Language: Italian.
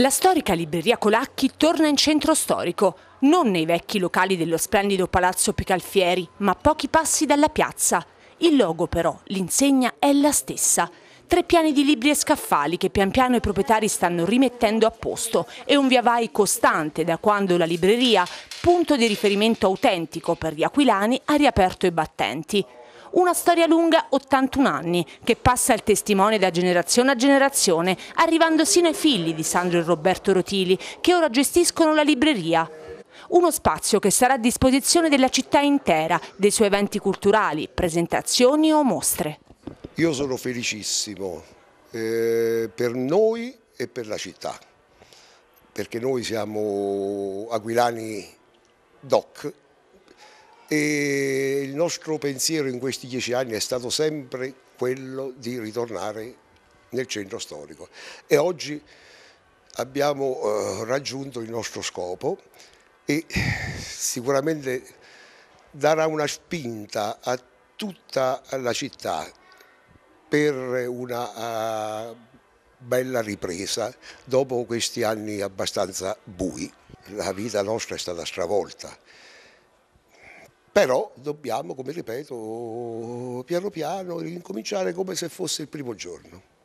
La storica libreria Colacchi torna in centro storico, non nei vecchi locali dello splendido palazzo Picalfieri, ma pochi passi dalla piazza. Il logo però, l'insegna, è la stessa. Tre piani di libri e scaffali che pian piano i proprietari stanno rimettendo a posto e un via vai costante da quando la libreria, punto di riferimento autentico per gli aquilani, ha riaperto i battenti. Una storia lunga 81 anni che passa il testimone da generazione a generazione, arrivando sino ai figli di Sandro e Roberto Rotili che ora gestiscono la libreria. Uno spazio che sarà a disposizione della città intera, dei suoi eventi culturali, presentazioni o mostre. Io sono felicissimo eh, per noi e per la città, perché noi siamo aquilani doc e il nostro pensiero in questi dieci anni è stato sempre quello di ritornare nel centro storico e oggi abbiamo eh, raggiunto il nostro scopo e sicuramente darà una spinta a tutta la città per una uh, bella ripresa dopo questi anni abbastanza bui. La vita nostra è stata stravolta però dobbiamo, come ripeto, piano piano ricominciare come se fosse il primo giorno.